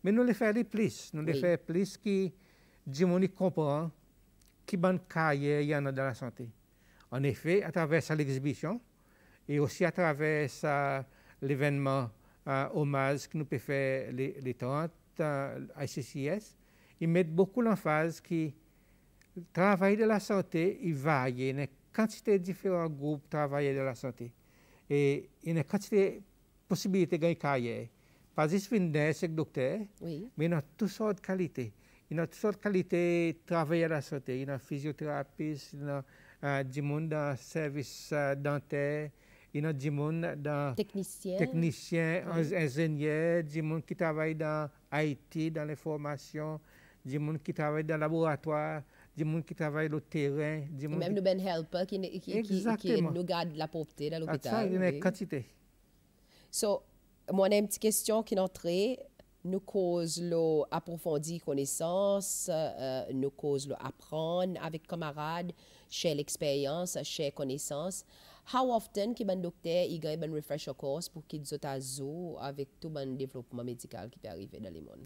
Mais nous le plus, plus, nous faisons le pour que qui gens comprennent qu'il y a ban yana dans la santé. En effet, à travers l'exhibition et aussi à travers l'événement euh, hommage que nous peut faire les, 30 euh, ICCS, ils mettent beaucoup l'emphase qui travail de la santé, il varie. y a une quantité de différents groupes travailler de la santé. Et une quantité de possibilités de gagner carrière. Pas juste finesse et docteur, oui. mais il a toutes sortes de qualités. Il y a toutes sortes de qualités de travailler à la santé. Il y a physiothérapeute, il y a euh, du monde dans service euh, dentaire, il y a du monde dans technicien, technicien ingénieur, du monde qui travaille dans l'IT, dans les formations, du monde qui travaille dans le laboratoire, du monde qui travaille le terrain. Du monde même qui... Ben helper qui, nous garde la pauvreté dans l'hôpital. Ça, il y a une quantité. So, Mwenè mti kestyon ki nan tre, nou koz lo aprofondi konesans, euh, nou koz lo apran avik kamarad, chè l'eksperyans, chè konesans. How often ki ban dokter yi gany ban refresh akos pou ki dzot azo avik tou ban devlopman medikal ki pe arive nan li moun?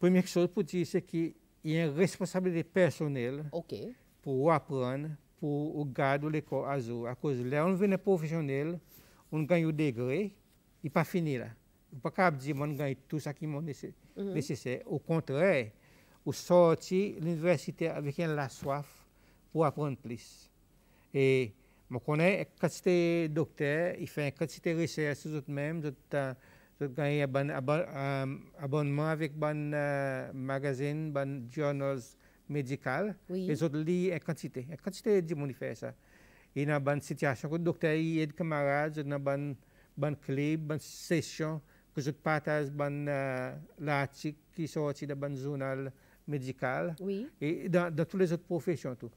Premye ksoz pou di se ki yi yon responsabilite personel pou wapran pou ou gany l'ekor azo. Akoz lè an venè profesyonel, an gany ou degre. n'est pas fini là. Il a pas dire que tout ça qui mhm. est nécessaire. Au contraire, sort de l'université avec la soif pour apprendre plus. Et je connais une quantité de docteurs, ils font une quantité de recherches sur eux-mêmes, ils bon un abonnement avec un euh, magazine, un journal médical. Oui. Les autres lisent une quantité. Une quantité de gens font ça. Et a une situation le docteur aide camarades, dans une ban klib, ban session, que je partage euh, l'article qui sorti de ban journal médical. Oui. Et dans, dans toutes les autres professions, tout.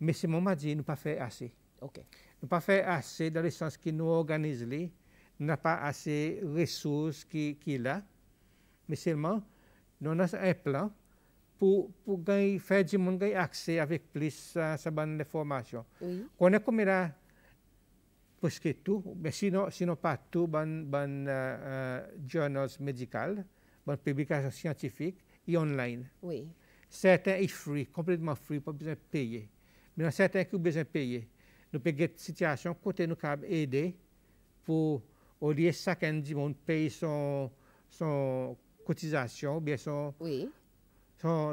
Mais ce moment dit, nous pas fait assez. OK. Nous pas fait assez dans le sens qui nous organise les, n'a pas assez de ressources qui, qui là, mais seulement, nous avons un plan pour, pour gagner, faire du monde accès avec plus à, euh, cette formation. Oui. Qu'on est comme là, tout, mais sinon sino tout, dans les eh, eh, journaux médicaux, bonne publication scientifique et online. Oui. Certains sont free, complètement free, pas besoin de payer. Mais dans certains qui ont besoin de payer, nous avons avoir une situation côté nous besoin aider pour, que lieu de ça qu'un son, cotisation, bien son, oui.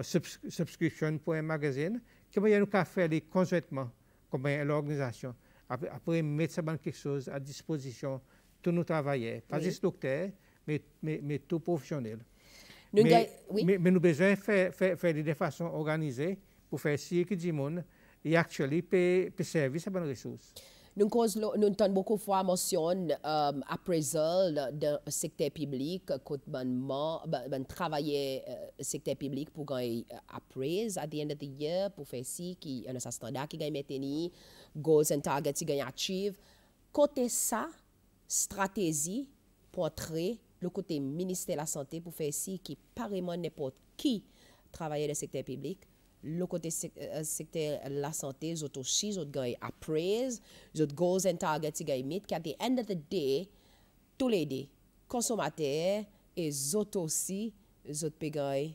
subscription pour un magazine, comment nous pouvons faire les conjointement, comme l'organisation après, mettre ça quelque chose à disposition, de nos travailleurs, pas juste docteurs, mais, mais, mais tout professionnels. Mais, nous besoin faire, faire, de façon organisée pour faire si que du monde et actuellement peut, peut servir ces bonnes ressources. Nou tan moukou fwa monsyon um, aprezel de sektey piblik, kote ban trawaye uh, sektey piblik pou gany uh, apreze a di enda di ye pou feysi ki an sa standa ki gany meteni, goals and targets ki gany atjiv. Kote sa, stratezi pou atre, lou kote Ministre la Santé pou feysi ki pareman nepot ki trawaye de sektey piblik, le côté euh, secteur la santé, zot aussi, zot gagne appraise, zot goals and targets, gagne mis, at the end of the day, tous les deux, consommateurs et zot aussi, zot gagne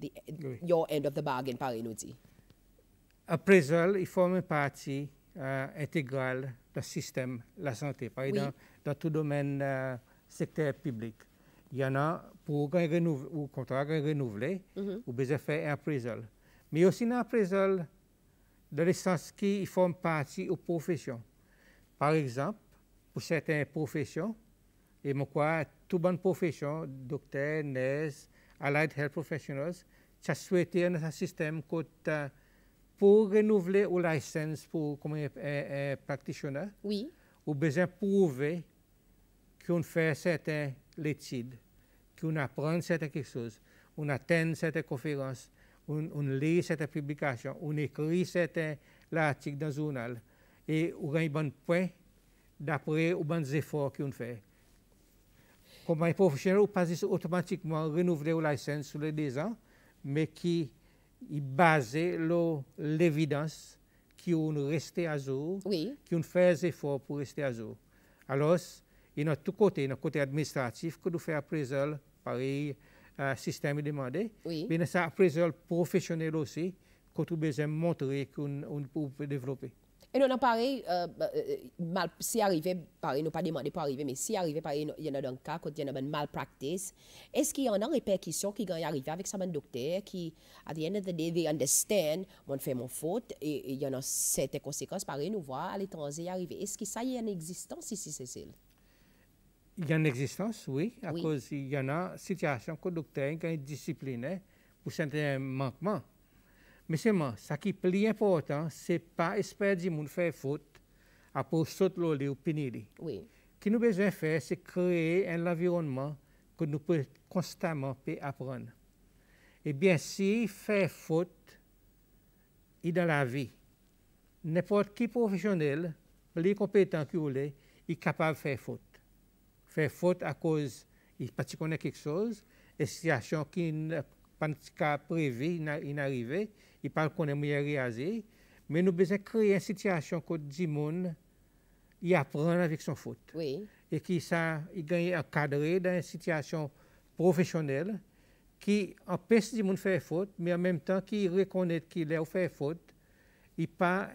the, your end of the bargain, par exemple. dit. Appraisal, il forme partie euh, intégrale du système la santé, par exemple, dans, dans, tout domaine euh, secteur public. Il y en a pour un contrat renouvelé, mm -hmm. ou besoin faire un appraisal. Mais aussi dans de sens qui font partie aux professions. Par exemple, pour certaines professions, et moi crois toute bonne profession, docteur, nurse, allied health professionals, ça souhaité un système euh, pour renouveler une licence pour comme un, un, practitioner. Oui. Ou besoin prouver qu'on fait certaines études, qu'on apprend certaines choses, qu'on atteint certaines conférences, on, lit cette publication, on écrit certains article dans le journal et on gagne bon point d'après les bons efforts qu'on fait. Comme un professionnel, on passe automatiquement renouveler la licence sur les deux ans, mais qui est basé sur l'évidence qui ont resté à jour, ont fait des efforts pour rester à jour. Alors, il y a tout côté, il côté administratif que nous faisons après présent, pareil, euh, système est demandé. Oui. Mais c'est appraisal professionnel aussi, qu'on a besoin de montrer qu'on peut développer. Et nous avons pareil, euh, bah, euh, mal, si arrivé, pareil, non pas demandé pour arriver, mais si arrivé, pareil, il y en a un cas, quand il y en a une malpractice, est-ce qu'il y en a une répercussion qui gagne arriver avec sa docteur qui, à the end of the day, they understand, mon fait mon faute, et il y en a certaines conséquences, pareil, nous voir à l'étranger arriver. Est-ce que ça y a une existence ici, Cécile? Il y a une existence, oui, à cause il y en a situation conducteur qui est disciplinée pour certains manquements. Mais seulement, ce qui est plus important, c'est pas espérer du monde faire faute pour sauter ou Oui. Ce que nous besoin faire, c'est créer un environnement que nous pouvons constamment apprendre. Et eh bien, si faire faute, il dans la vie, n'importe qui professionnel, plus compétent qui vous, il est capable de faire faute fait faute à cause, il pas connaît quelque chose, et situation qui n'est pas prévue, inarrivée, il parle qu'on est réaliser mais nous besoin créer une situation que les monde il apprend avec son faute. Oui. Et qui ça, il gagne encadré dans une situation professionnelle qui empêche les monde de faire faute, mais en même temps qui reconnaît qu'il a fait faute, il pas,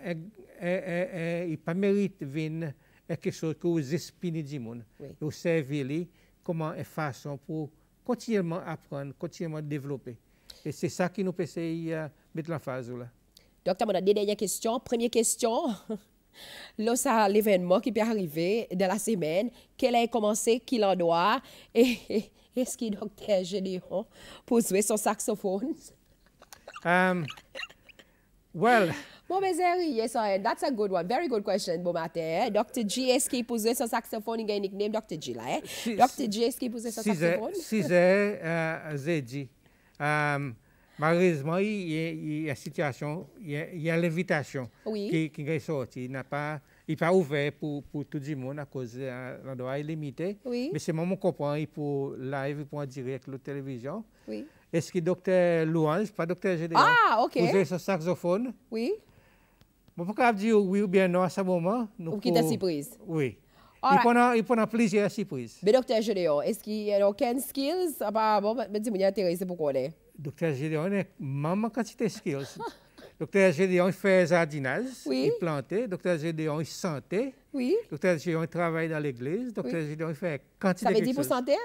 il pas mérite venir est quelque chose que vous espinez du monde. Vous savez comment une façon pour continuellement apprendre, continuellement développer. Et c'est ça qui nous peut essayer de mettre phase là. Docteur, on a des dernières questions. Première question. Lors ça, l'événement qui peut arriver de la semaine, quel a commencé, qui en doit, et, est-ce que docteur Gédéon pour jouer son saxophone? Euh, well, Mwè zè, yè so, that's a good one. Very good question, mwè mwè te. Dr. G, eski pou zè son saksofon, yè nèk nèm Dr. G la, eh? Dr. G, eski pou zè son saksofon? Si zè, zè di. Malreizman, yè lévitation ki nèy sorti. Yè pou ouve pou tout di moun a kouzè an doa ilimite. Mwè seman mwè kompran, yè pou live, yè pou an direk lout televizyon. Eski Dr. Louange, pa Dr. G, pou zè son saksofon? Oui. Mwen bon, pou ka ap di ou wi ou bien non nou a sa mouman. Ou ki ta siprize. Oui. Ou ponan plizye a siprize. Be Dr. Gedeon, eski yon ken skills? A pa mwen me di mwenye aterese pou konen. Dr. Gedeon, mwen mwen kantite skills. Dr. Gedeon, fè zardinaz. Oui. Y plantè. Dr. Gedeon, y santè. Oui. Dr. Gedeon, y travay nan l'egleze. Dr. Gedeon, y fè kantite. Sa me di pou santè?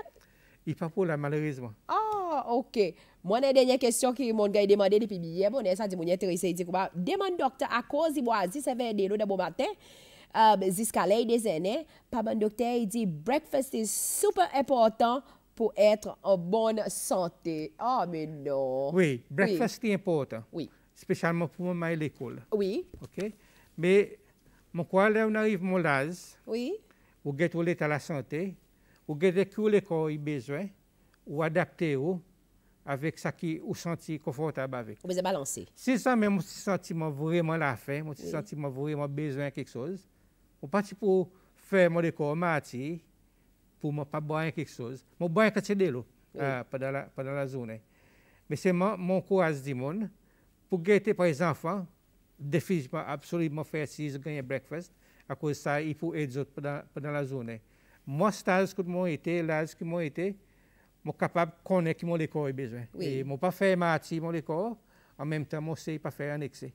Y pa pou la, malerizman. Ah, ok. Mwen e denye kestyon ki moun gaye demande depi biye moun e sa di moun ye trise yi di kouba. Deman doktor a ko zi wazi se vende nou da bon maten, um, zi skale yi dezenen, pa man doktor yi e di breakfast is super important pou etre en bon sante. Oh ah, men nou. Oui, breakfast is important. Specialment pou moun maye l'ekol. Oui. Men mwen kwa le yon arrive moun laz ou get ou lete la sante ou gete ki ou l'ekol yi bezwen ou adapte ou avec ça qui vous sentez confortable avec. Vous avez balancé. Si ça même, si sentiment vraiment la faim, mon oui. sentiment vraiment besoin de quelque chose, on parti pour faire mon décor mati, pour ne pas boire quelque chose. Je bois un pas de l'eau oui. euh, pendant, la, zone. journée. Mais c'est mon, mon courage du monde pour guetter par les enfants, définitivement, absolument faire si ils un breakfast. À cause de ça, il faut aider les pendant, pendant la journée. Moi, stage que moi été, l'âge que moi été, suis capable de connaître mon corps a besoin. Et je ne pas faire partie mon école en même temps, je ne pas faire un excès.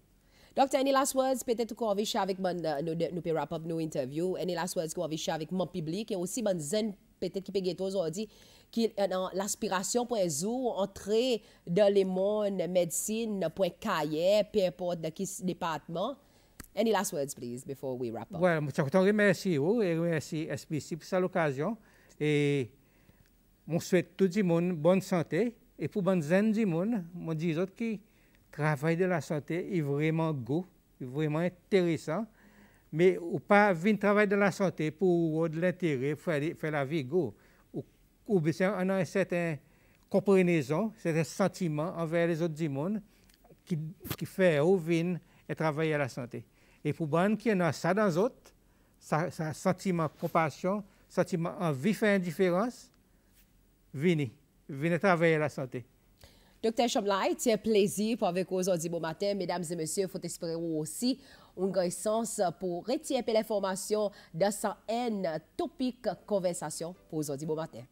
Docteur, any last words peut-être qu'on va avec mon, euh, nous, nous pour wrap up nos interviews. Any last words qu'on va share avec mon public et aussi mon zen peut-être qui peut guetter aujourd'hui qui euh, l'aspiration pour un jour entrer dans les monde médecine pour un cahier, peu importe de quel département. Any last words, please, before we wrap up? Oui, well, je remercie vous oh, et remercie SBC pour cette occasion. Et on souhaite tout le monde bonne santé. Et pour bonne zen du monde, je dis autres qui travaillent de la santé est vraiment go, vraiment intéressant. Mais ou pas venir travailler de la santé pour de l'intérêt, pour faire la vie go. Ou, ou bien on une certaine compréhension, un sentiment envers les autres du qui, qui fait ou et travailler à la santé. Et pour bonne qui en a ça dans les autres, ça, sentiment de compassion, sentiment envie de faire indifférence venez, venez travailler la santé. Docteur Chamblay, c'est un plaisir pour avec vous aujourd'hui bon matin. Mesdames et messieurs, il faut espérer aussi une connaissance pour retirer l'information de sa haine topique conversation pour aujourd'hui bon matin.